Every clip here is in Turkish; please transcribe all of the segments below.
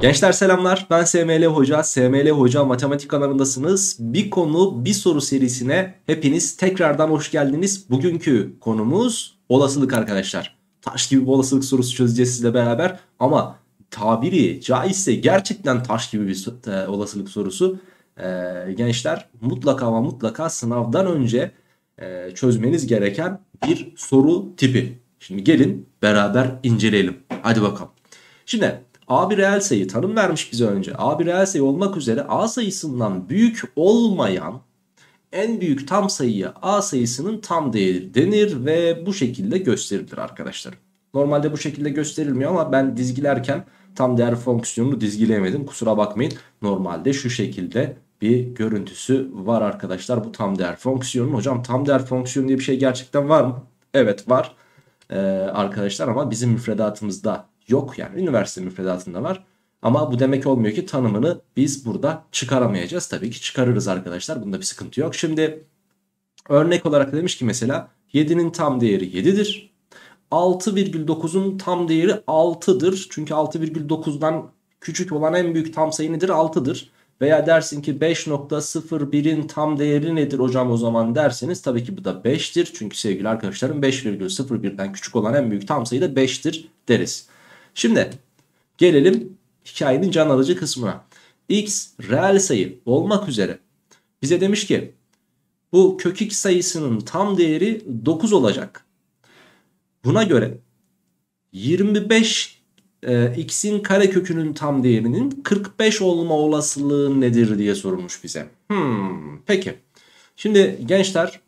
Gençler selamlar ben SML Hoca, SML Hoca Matematik kanalındasınız. Bir konu bir soru serisine hepiniz tekrardan hoş geldiniz. Bugünkü konumuz olasılık arkadaşlar. Taş gibi bir olasılık sorusu çözeceğiz sizle beraber ama tabiri caizse gerçekten taş gibi bir e, olasılık sorusu. Ee, gençler mutlaka ama mutlaka sınavdan önce e, çözmeniz gereken bir soru tipi. Şimdi gelin beraber inceleyelim. Hadi bakalım. Şimdi A bir reel sayı tanım vermiş bize önce. A bir reel sayı olmak üzere A sayısından büyük olmayan en büyük tam sayıya A sayısının tam değeri denir ve bu şekilde gösterilir arkadaşlar. Normalde bu şekilde gösterilmiyor ama ben dizgilerken tam değer fonksiyonunu dizgileyemedim. Kusura bakmayın. Normalde şu şekilde bir görüntüsü var arkadaşlar bu tam değer fonksiyonun. Hocam tam değer fonksiyonu diye bir şey gerçekten var mı? Evet var. Ee, arkadaşlar ama bizim müfredatımızda yok yani üniversite müfredatında var. Ama bu demek olmuyor ki tanımını biz burada çıkaramayacağız. Tabii ki çıkarırız arkadaşlar. Bunda bir sıkıntı yok. Şimdi örnek olarak demiş ki mesela 7'nin tam değeri 7'dir. 6,9'un tam değeri 6'dır. Çünkü 6,9'dan küçük olan en büyük tam sayı nedir? 6'dır. Veya dersin ki 5.01'in tam değeri nedir hocam o zaman derseniz tabii ki bu da 5'tir. Çünkü sevgili arkadaşlarım 5,01'den küçük olan en büyük tam sayı da 5'tir deriz. Şimdi gelelim hikayenin can alıcı kısmına. X reel sayı olmak üzere bize demiş ki bu kök x sayısının tam değeri 9 olacak. Buna göre 25 e, x'in kare kökünün tam değerinin 45 olma olasılığı nedir diye sorulmuş bize. Hmm, peki. Şimdi gençler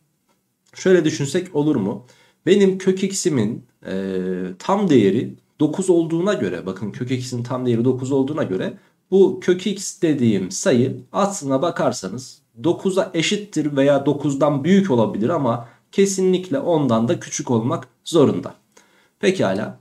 şöyle düşünsek olur mu? Benim kök x'imin e, tam değeri 9 olduğuna göre bakın kök x'in tam değeri 9 olduğuna göre bu kök x dediğim sayı aslına bakarsanız 9'a eşittir veya 9'dan büyük olabilir ama kesinlikle ondan da küçük olmak zorunda. Pekala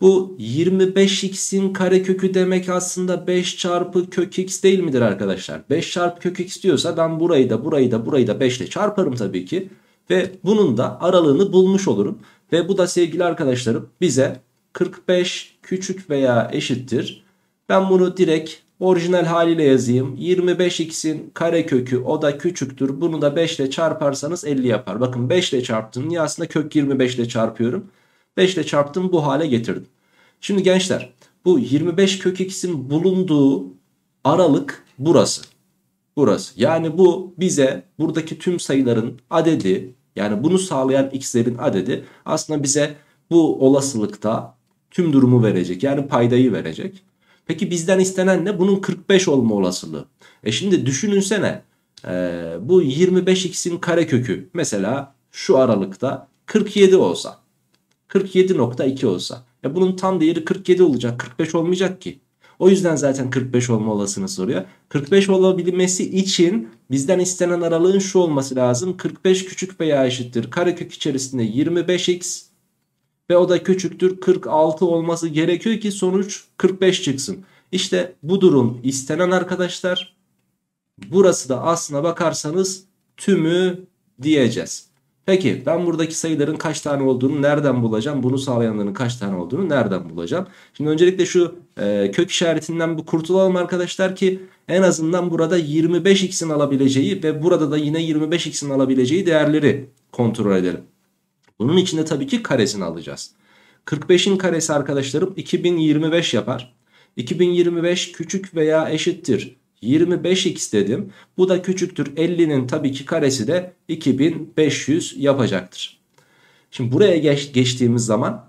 bu 25x'in karekökü demek aslında 5 çarpı kök x değil midir arkadaşlar? 5 çarpı kök x diyorsa ben burayı da burayı da burayı da 5 ile çarparım tabii ki. Ve bunun da aralığını bulmuş olurum. Ve bu da sevgili arkadaşlarım bize 45 küçük veya eşittir. Ben bunu direkt orijinal haliyle yazayım. 25x'in karekökü o da küçüktür. Bunu da 5 ile çarparsanız 50 yapar. Bakın 5 ile çarptım. Niye aslında kök 25 ile çarpıyorum? 5 ile çarptım bu hale getirdim. Şimdi gençler bu 25 kök x'in bulunduğu aralık burası. Burası. Yani bu bize buradaki tüm sayıların adedi yani bunu sağlayan x'lerin adedi aslında bize bu olasılıkta tüm durumu verecek. Yani paydayı verecek. Peki bizden istenen ne? Bunun 45 olma olasılığı. E şimdi düşününsene e, bu 25x'in karekökü mesela şu aralıkta 47 olsa 47.2 olsa e bunun tam değeri 47 olacak 45 olmayacak ki. O yüzden zaten 45 olma olasılığını soruyor. 45 olabilmesi için bizden istenen aralığın şu olması lazım. 45 küçük veya eşittir karekök içerisinde 25x ve o da küçüktür 46 olması gerekiyor ki sonuç 45 çıksın. İşte bu durum istenen arkadaşlar. Burası da aslına bakarsanız tümü diyeceğiz. Peki ben buradaki sayıların kaç tane olduğunu nereden bulacağım? Bunu sağlayanların kaç tane olduğunu nereden bulacağım? Şimdi öncelikle şu e, kök işaretinden bir kurtulalım arkadaşlar ki en azından burada 25x'in alabileceği ve burada da yine 25x'in alabileceği değerleri kontrol edelim. Bunun içinde tabii ki karesini alacağız. 45'in karesi arkadaşlarım 2025 yapar. 2025 küçük veya eşittir 25x dedim. Bu da küçüktür 50'nin tabii ki karesi de 2500 yapacaktır. Şimdi buraya geç, geçtiğimiz zaman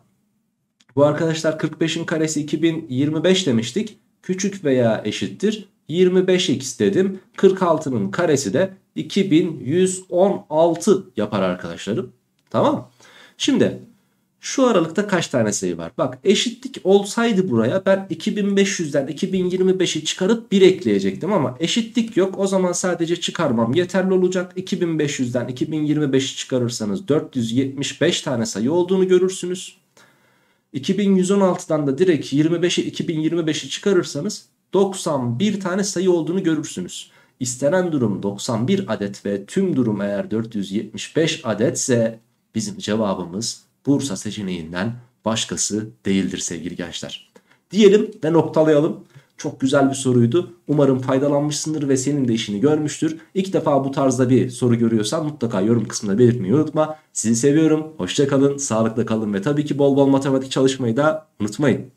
bu arkadaşlar 45'in karesi 2025 demiştik. Küçük veya eşittir 25x dedim. 46'nın karesi de 2116 yapar arkadaşlarım. Tamam mı? Şimdi şu aralıkta kaç tane sayı var? Bak eşitlik olsaydı buraya ben 2500'den 2025'i çıkarıp 1 ekleyecektim ama eşitlik yok. O zaman sadece çıkarmam yeterli olacak. 2500'den 2025'i çıkarırsanız 475 tane sayı olduğunu görürsünüz. 2116'dan da direkt 25'i 2025'i çıkarırsanız 91 tane sayı olduğunu görürsünüz. İstenen durum 91 adet ve tüm durum eğer 475 adetse Bizim cevabımız Bursa seçeneğinden başkası değildir sevgili gençler. Diyelim ve noktalayalım. Çok güzel bir soruydu. Umarım faydalanmışsındır ve senin de işini görmüştür. İlk defa bu tarzda bir soru görüyorsan mutlaka yorum kısmında belirtmeyi unutma. Sizi seviyorum. hoşçakalın sağlıklı kalın ve tabii ki bol bol matematik çalışmayı da unutmayın.